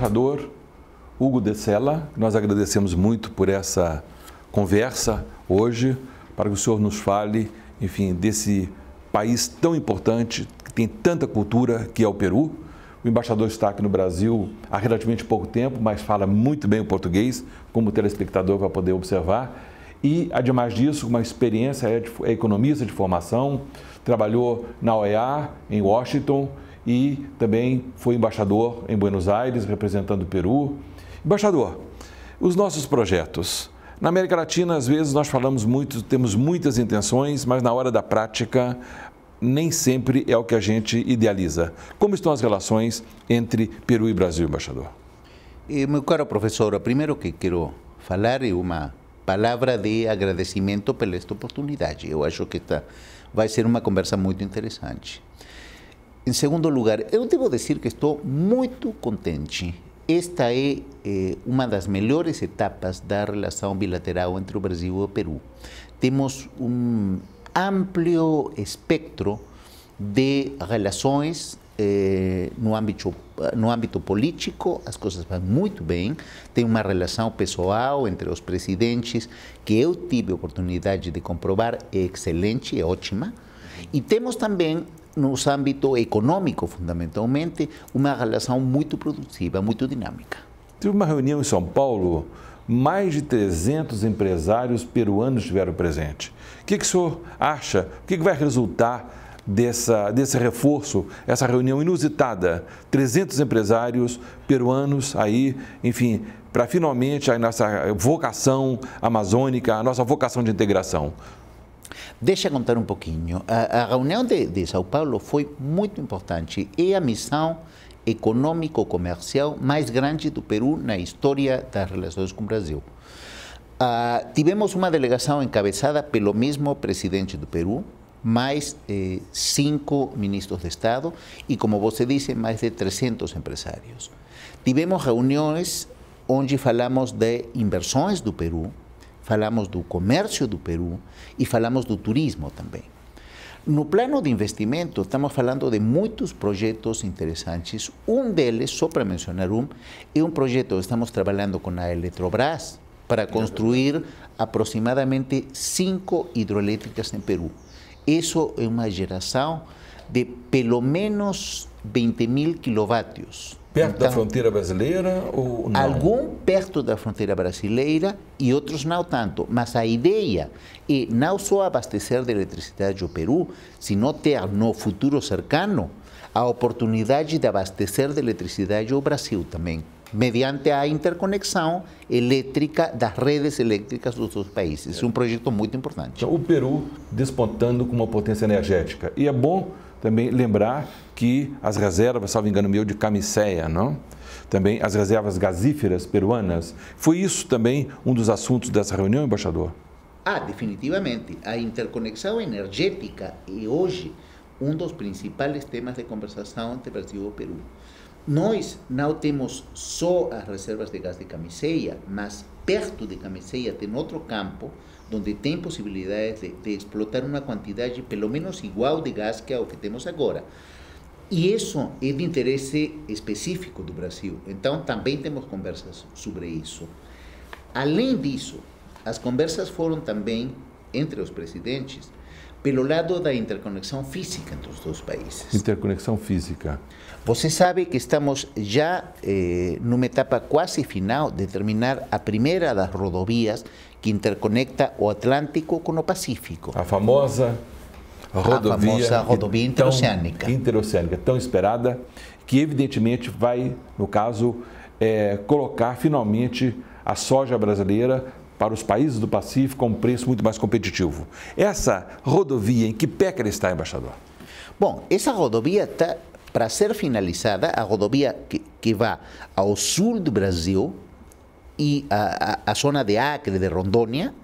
embaixador Hugo de Sela. Nós agradecemos muito por essa conversa hoje, para que o senhor nos fale, enfim, desse país tão importante, que tem tanta cultura, que é o Peru. O embaixador está aqui no Brasil há relativamente pouco tempo, mas fala muito bem o português, como telespectador vai poder observar. E, ademais disso, uma experiência, é, é economista de formação, trabalhou na OEA, em Washington, e também foi embaixador em Buenos Aires, representando o Peru. Embaixador, os nossos projetos. Na América Latina, às vezes, nós falamos muito, temos muitas intenções, mas na hora da prática, nem sempre é o que a gente idealiza. Como estão as relações entre Peru e Brasil, embaixador? Eh, meu caro professor, o primeiro que quero falar é uma palavra de agradecimento pela esta oportunidade. Eu acho que esta vai ser uma conversa muito interessante. En segundo lugar, eu eh, debo decir que estoy muy contente. Esta es eh, una de las melhores etapas da relación bilateral entre o Brasil y o Peru. Temos um espectro de relações eh, no, ámbito no político, Las cosas van muy bien. Tem una relación pessoal entre los presidentes que eu tive oportunidad de comprobar. Es excelente, é ótima. E temos também nos âmbito econômico, fundamentalmente, uma relação muito produtiva, muito dinâmica. Tive uma reunião em São Paulo, mais de 300 empresários peruanos estiveram presentes. O que, que o senhor acha? O que, que vai resultar dessa, desse reforço, essa reunião inusitada. 300 empresários peruanos aí, enfim, para finalmente a nossa vocação amazônica, a nossa vocação de integração. Deixa contar um pouquinho. A, a reunião de, de São Paulo foi muito importante. É a missão econômico-comercial mais grande do Peru na história das relações com o Brasil. Ah, tivemos uma delegação encabeçada pelo mesmo presidente do Peru, mais eh, cinco ministros de Estado e, como você disse, mais de 300 empresários. Tivemos reuniões onde falamos de inversões do Peru, falamos del comercio do Perú y falamos del turismo também. No plano de investimento, estamos hablando de muchos proyectos interesantes. Um deles, só para mencionar um, es un proyecto que estamos trabajando con la Eletrobras para construir aproximadamente cinco hidroeléctricas en Perú. Eso es una generación de pelo menos 20 mil kilovatios. Perto então, da fronteira brasileira ou não? Algum perto da fronteira brasileira e outros não tanto. Mas a ideia é não só abastecer de eletricidade o Peru, sino ter no futuro cercano a oportunidade de abastecer de eletricidade o Brasil também, mediante a interconexão elétrica das redes elétricas dos dois países. É um projeto muito importante. Então, o Peru despontando com uma potência energética. E é bom também lembrar que as reservas, salvo engano meu, de Camiséia, não? Também as reservas gasíferas peruanas. Foi isso também um dos assuntos dessa reunião, embaixador? Ah, definitivamente. A interconexão energética é hoje um dos principais temas de conversação entre Brasil e Peru. Nós não temos só as reservas de gás de Camiseia, mas perto de Camiseia tem outro campo donde tem possibilidades de, de explotar uma quantidade pelo menos igual de gás que o que temos agora. E isso é de interesse específico do Brasil. Então, também temos conversas sobre isso. Além disso, as conversas foram também entre os presidentes pelo lado da interconexão física entre os dois países. Interconexão física. Você sabe que estamos já eh, numa etapa quase final de terminar a primeira das rodovias que interconecta o Atlântico com o Pacífico. A famosa rodovia, a famosa rodovia interoceânica. Tão, interoceânica, tão esperada, que evidentemente vai, no caso, é, colocar finalmente a soja brasileira para os países do Pacífico a um preço muito mais competitivo. Essa rodovia, em que pé que está, embaixador? Bom, essa rodovia está para ser finalizada, a rodovia que, que vai ao sul do Brasil e a, a, a zona de Acre, de Rondônia,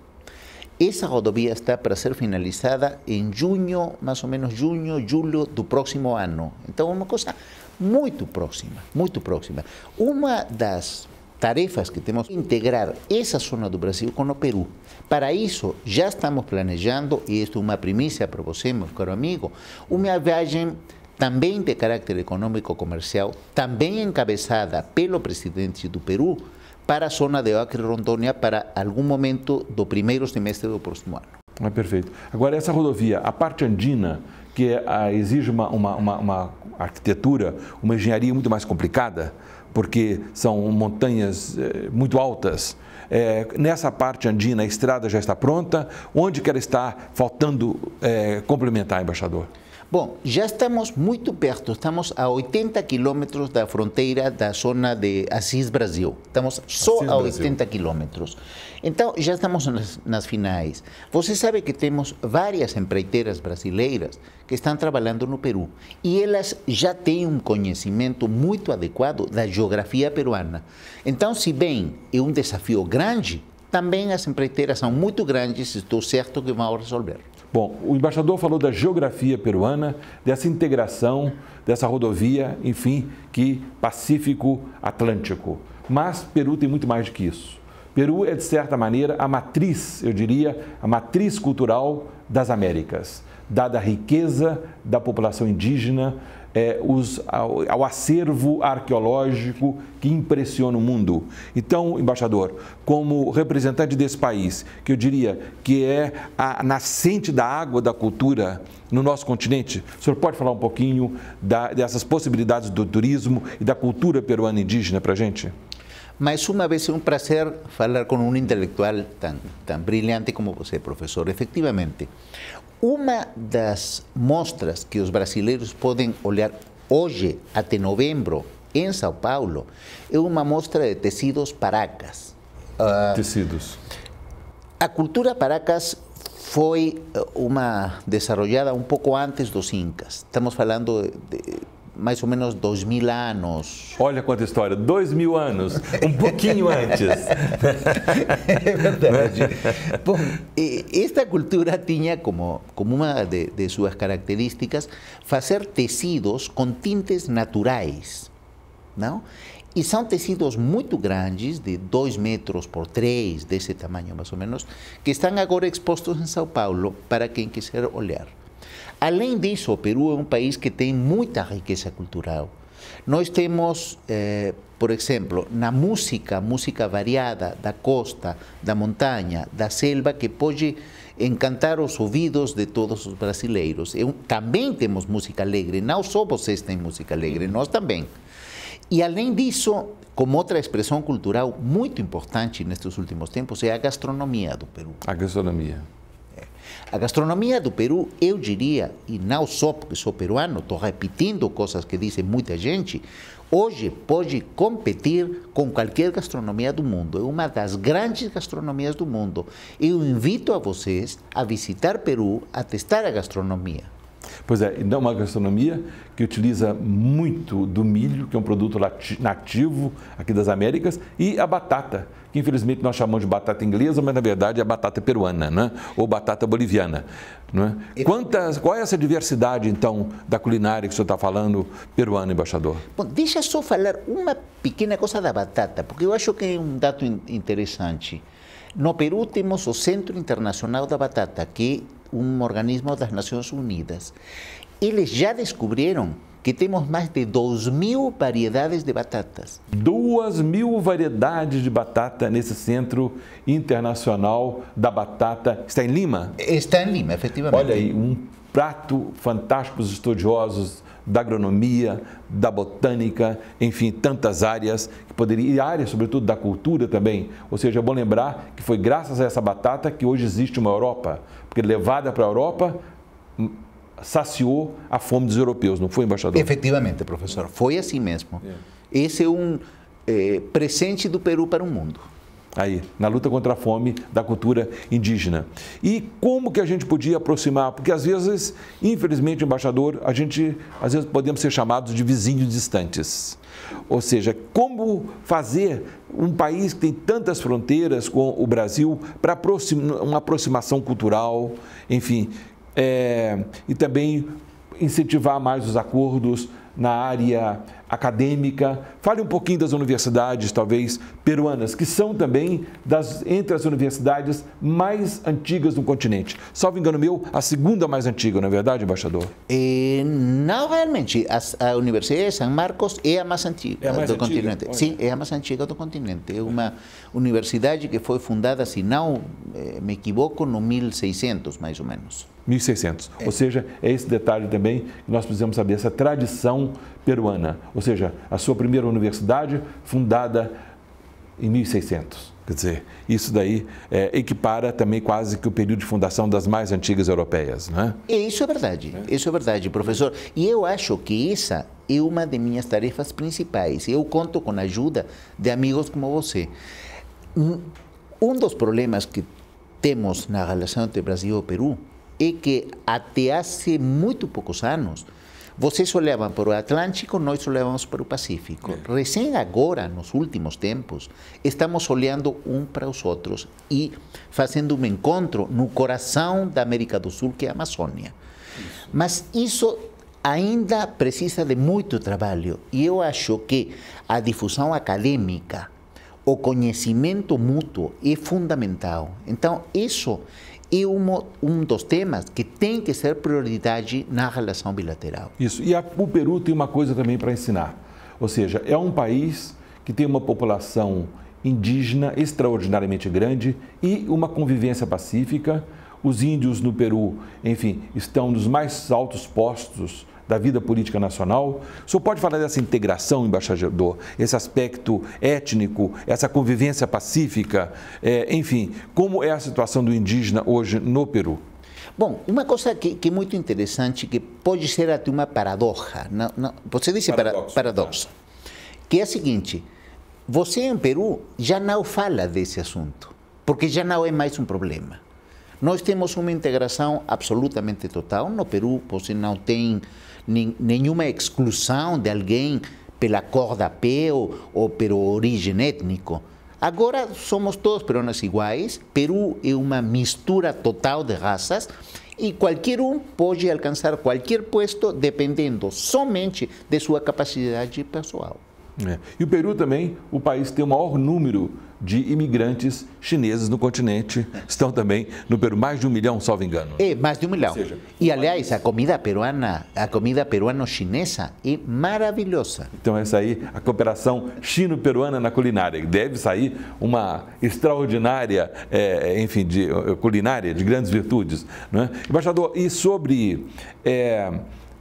essa rodovia está para ser finalizada em junho, mais ou menos junho, julho do próximo ano. Então, é uma coisa muito próxima, muito próxima. Uma das tarefas que temos, integrar essa zona do Brasil com o Peru. Para isso, já estamos planejando, e isto é uma primícia para você, meu caro amigo, uma viagem também de caráter econômico-comercial, também encabeçada pelo presidente do Peru, para a zona de Acre Rondônia para algum momento do primeiro semestre do próximo ano. É perfeito. Agora, essa rodovia, a parte andina, que é, ah, a, exige uma, uma, uma, uma arquitetura, uma engenharia muito mais complicada, porque são montanhas eh, muito altas. É, nessa parte andina, a estrada já está pronta. Onde que ela está faltando é, complementar, embaixador? Bom, já estamos muito perto, estamos a 80 quilômetros da fronteira da zona de Assis Brasil. Estamos só Assis a 80 quilômetros. Então, já estamos nas, nas, finais. Você sabe que temos várias empreiteiras brasileiras que estão trabalhando no Peru e elas já têm um conhecimento muito adequado da geografia peruana. Então, se bem é um desafio grande, também as empreiteiras são muito grandes, estou certo que vão resolver. Bom, o embaixador falou da geografia peruana, dessa integração, dessa rodovia, enfim, que Pacífico-Atlântico. Mas Peru tem muito mais do que isso. Peru é, de certa maneira, a matriz, eu diria, a matriz cultural das Américas, dada a riqueza da população indígena, é, os, ao, ao, acervo arqueológico que impressiona o mundo. Então, embaixador, como representante desse país, que eu diria que é a nascente da água da cultura no nosso continente, o senhor pode falar um pouquinho da, dessas possibilidades do turismo e da cultura peruana indígena para a gente? Mais uma vez é um prazer falar com um intelectual tão, tão brilhante como você, professor. Efectivamente, uma das mostras que os brasileiros podem olhar hoje até novembro em São Paulo é uma mostra de tecidos paracas. Ah, tecidos. A cultura paracas foi eh, uma desenvolvida um pouco antes dos incas. Estamos falando de, mais ou menos 2 mil anos. Olha quanta história, 2 mil anos, um pouquinho antes. é verdade. Bom, esta cultura tinha como, como uma de, de suas características fazer tecidos com tintes naturais. Não? E são tecidos muito grandes, de 2 metros por 3, desse tamanho mais ou menos, que estão agora expostos em São Paulo para quem quiser olhar. Além disso, o Peru é um país que tem muita riqueza cultural. Nós temos, eh, por exemplo, na música, música variada da costa, da montanha, da selva, que pode encantar os ouvidos de todos os brasileiros. Eu, também temos música alegre, não só vocês têm música alegre, nós também. E além disso, como outra expressão cultural muito importante nestes últimos tempos, é a gastronomia do Peru. A gastronomia. A gastronomia do Peru, eu diria, e não só porque sou peruano, estou repetindo coisas que dizem muita gente, hoje pode competir com qualquer gastronomia do mundo. É uma das grandes gastronomias do mundo. Eu invito a vocês a visitar Peru, a testar a gastronomia. Pois é, então é uma gastronomia que utiliza muito do milho, que é um produto nativo aqui das Américas, e a batata, que infelizmente nós chamamos de batata inglesa, mas na verdade é a batata peruana, né? ou batata boliviana. Né? Quantas, qual é essa diversidade, então, da culinária que o senhor está falando, peruano, embaixador? Bom, deixa só falar uma pequena coisa da batata, porque eu acho que é um dado interessante. No Peru temos o Centro Internacional da Batata, que un organismo de las Naciones Unidas, ellos ya descubrieron que temos mais de 2 mil variedades de batatas. 2 mil variedades de batata nesse Centro Internacional da Batata. Está em Lima? Está em Lima, efetivamente. Olha aí, um prato fantástico para os estudiosos da agronomia, da botânica, enfim, tantas áreas que poderia e áreas, sobretudo, da cultura também. Ou seja, é bom lembrar que foi graças a essa batata que hoje existe uma Europa, porque levada para a Europa hum, saciou a fome dos europeus, não foi, embaixador? Efetivamente, professor, foi assim mesmo. É. Esse é um é, presente do Peru para o mundo aí, na luta contra a fome da cultura indígena. E como que a gente podia aproximar? Porque às vezes, infelizmente, embaixador, a gente às vezes podemos ser chamados de vizinhos distantes. Ou seja, como fazer um país que tem tantas fronteiras com o Brasil para uma aproximação cultural, enfim, é, e também incentivar mais os acordos na área acadêmica. Fale um pouquinho das universidades, talvez peruanas, que são também das, entre as universidades mais antigas do continente. Salvo engano meu, a segunda mais antiga, não é verdade, embaixador? Eh, não, realmente. A, a Universidade de São Marcos é a mais antiga é a mais do antiga? continente. Olha. Sim, é a mais antiga do continente. É uma universidade que foi fundada, se não eh, me equivoco, no 1600, mais ou menos. 1600. É. Ou seja, é esse detalhe também que nós precisamos saber, essa tradição peruana ou seja, a sua primeira universidade fundada em 1600. Quer dizer, isso daí é, equipara também quase que o período de fundação das mais antigas europeias, não é? Isso é verdade, é. isso é verdade, professor. E eu acho que essa é uma de minhas tarefas principais. Eu conto com a ajuda de amigos como você. Um dos problemas que temos na relação entre Brasil e Peru é que até há muito poucos anos vocês olhavam para o Atlântico, nós olhávamos para o Pacífico. É. Recém agora, nos últimos tempos, estamos olhando um para os outros e fazendo um encontro no coração da América do Sul, que é a Amazônia. Isso. Mas isso ainda precisa de muito trabalho e eu acho que a difusão acadêmica, o conhecimento mútuo é fundamental. Então, isso é um, um dos temas que tem que ser prioridade na relação bilateral. Isso. E a, o Peru tem uma coisa também para ensinar. Ou seja, é um país que tem uma população indígena extraordinariamente grande e uma convivência pacífica os índios no Peru, enfim, estão nos mais altos postos da vida política nacional. O senhor pode falar dessa integração, embaixador, esse aspecto étnico, essa convivência pacífica, é, enfim, como é a situação do indígena hoje no Peru? Bom, uma coisa que, que é muito interessante, que pode ser até uma paradoxa, não, não, você disse paradoxo, paradoxo tá. que é a seguinte, você em Peru já não fala desse assunto, porque já não é mais um problema. Nós temos uma integração absolutamente total. No Peru, você não tem nenhuma exclusão de alguém pela cor da pele ou pelo origem étnico. Agora somos todos peruanos iguais. Peru é uma mistura total de raças e qualquer um pode alcançar qualquer posto dependendo somente de sua capacidade pessoal. É. E o Peru também, o país tem o maior número de imigrantes chineses no continente estão também no Peru, mais de um milhão, salvo engano. É, mais de um milhão. Seja, e aliás, a comida peruana, a comida peruano-chinesa é maravilhosa. Então essa aí, a cooperação chino-peruana na culinária, deve sair uma extraordinária, é, enfim, de, eh, culinária de grandes virtudes. Não é? Embaixador, e sobre é,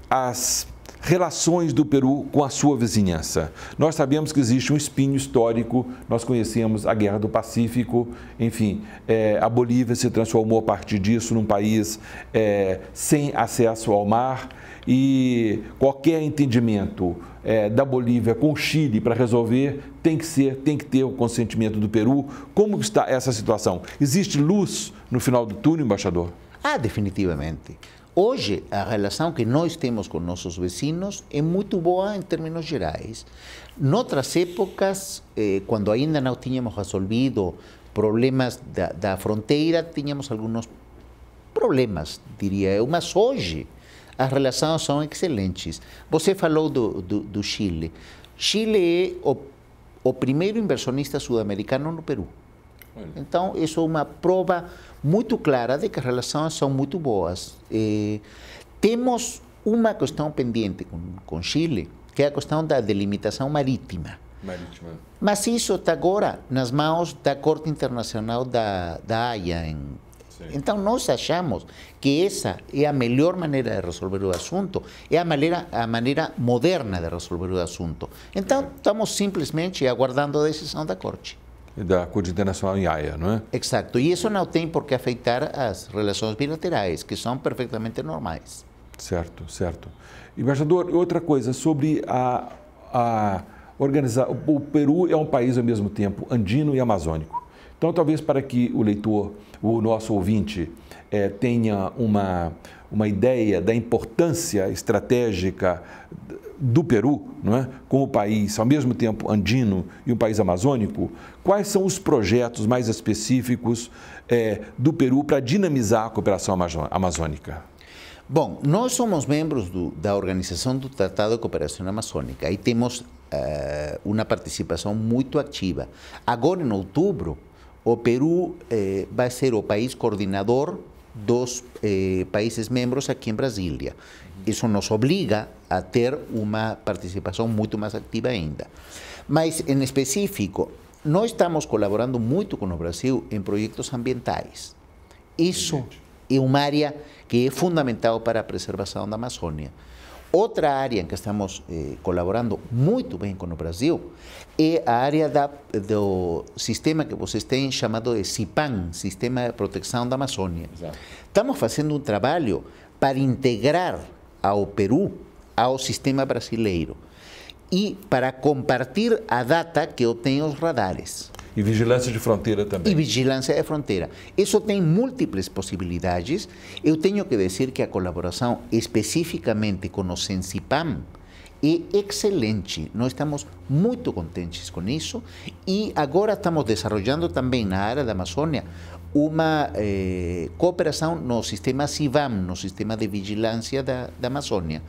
as relações do Peru com a sua vizinhança. Nós sabemos que existe um espinho histórico, nós conhecemos a Guerra do Pacífico, enfim, é, a Bolívia se transformou a partir disso num país é, sem acesso ao mar e qualquer entendimento é, da Bolívia com o Chile para resolver tem que ser, tem que ter o consentimento do Peru. Como está essa situação? Existe luz no final do túnel, embaixador? Ah, definitivamente. Hoje, a relação que nós temos com nossos vecinos é muito boa em termos gerais. Noutras épocas, eh, quando ainda não tínhamos resolvido problemas da, da fronteira, tínhamos alguns problemas, diria eu, mas hoje as relações são excelentes. Você falou do, do, do Chile. Chile é o, o primeiro inversionista sul-americano no Peru. Então, isso é uma prova muito clara de que as relações são muito boas. E temos uma questão pendente com, com Chile, que é a questão da delimitação marítima. marítima. Mas isso está agora nas mãos da Corte Internacional da, da Haia. Em... Então, nós achamos que essa é a melhor maneira de resolver o assunto, é a maneira, a maneira moderna de resolver o assunto. Então, estamos simplesmente aguardando a decisão da Corte da Corte Nacional em Haia, não é? Exato. E isso não tem por que afetar as relações bilaterais, que são perfeitamente normais. Certo, certo. Embaixador, outra coisa sobre a, a organizar. O Peru é um país ao mesmo tempo andino e amazônico. Então, talvez para que o leitor, o nosso ouvinte, é, tenha uma, uma ideia da importância estratégica do Peru, não é? como país ao mesmo tempo andino e o país amazônico, quais são os projetos mais específicos é, do Peru para dinamizar a cooperação amazônica? Bom, nós somos membros do, da Organização do Tratado de Cooperação Amazônica e temos uh, uma participação muito ativa. Agora, em outubro, o Peru eh, vai ser o país coordenador dos eh, países miembros aquí en Brasilia. Eso nos obliga a tener una participación mucho más activa ainda. Mas, en específico, no estamos colaborando mucho con o Brasil en proyectos ambientales. Eso es un área que es fundamental para a preservação da Amazônia. Outra área em que estamos eh, colaborando muito bem com o Brasil é a área da, do sistema que vocês têm chamado de CIPAM, Sistema de Proteção da Amazônia. Exato. Estamos fazendo um trabalho para integrar ao Peru ao sistema brasileiro e para compartilhar a data que obtém os radares. E vigilância de fronteira também. E vigilância de fronteira. Isso tem múltiplas possibilidades. Eu tenho que dizer que a colaboração especificamente com o Sencipam é excelente. Nós estamos muito contentes com isso e agora estamos desenvolvendo também na área da Amazônia uma eh, cooperação no sistema CIVAM, no sistema de vigilância da, da Amazônia.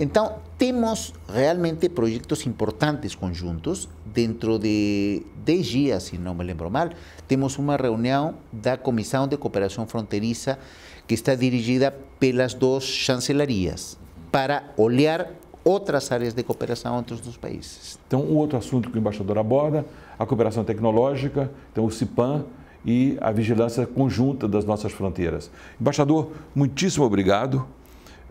Então, temos realmente projetos importantes conjuntos. Dentro de 10 dias, se não me lembro mal, temos uma reunião da Comissão de Cooperação Fronteiriça que está dirigida pelas duas chancelarias para olhar outras áreas de cooperação entre os dois países. Então, o um outro assunto que o embaixador aborda, a cooperação tecnológica, então o CIPAM e a vigilância conjunta das nossas fronteiras. Embaixador, muitíssimo obrigado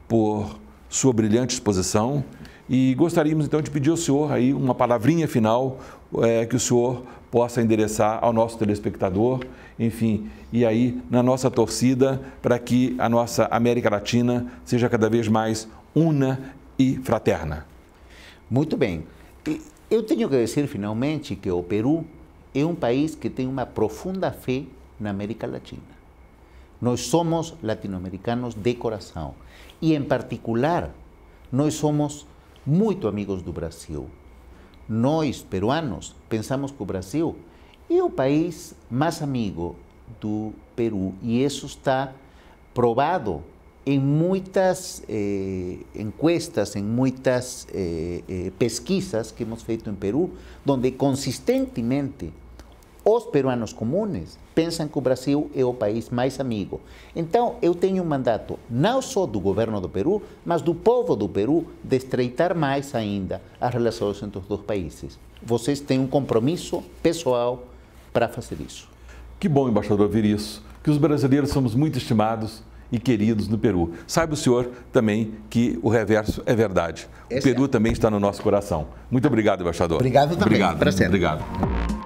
por sua brilhante exposição e gostaríamos então de pedir ao senhor aí uma palavrinha final é, que o senhor possa endereçar ao nosso telespectador, enfim, e aí na nossa torcida para que a nossa América Latina seja cada vez mais una e fraterna. Muito bem. Eu tenho que dizer finalmente que o Peru é um país que tem uma profunda fé na América Latina. Nós somos latino-americanos de coração. Y en particular, nós somos muy amigos do Brasil. Nós, peruanos, pensamos que o Brasil é o país más amigo do Perú y eso está probado en em muitas eh, encuestas, en em muitas eh, eh, pesquisas que hemos feito en em Perú, donde consistentemente Os peruanos comunes pensam que o Brasil é o país mais amigo. Então, eu tenho um mandato não só do governo do Peru, mas do povo do Peru de estreitar mais ainda as relações entre os dois países. Vocês têm um compromisso pessoal para fazer isso. Que bom, embaixador, ouvir isso. Que os brasileiros somos muito estimados e queridos no Peru. Saiba o senhor também que o reverso é verdade. Esse o Peru é. também está no nosso coração. Muito obrigado, embaixador. Obrigado também. Obrigado. Prazer. Obrigado.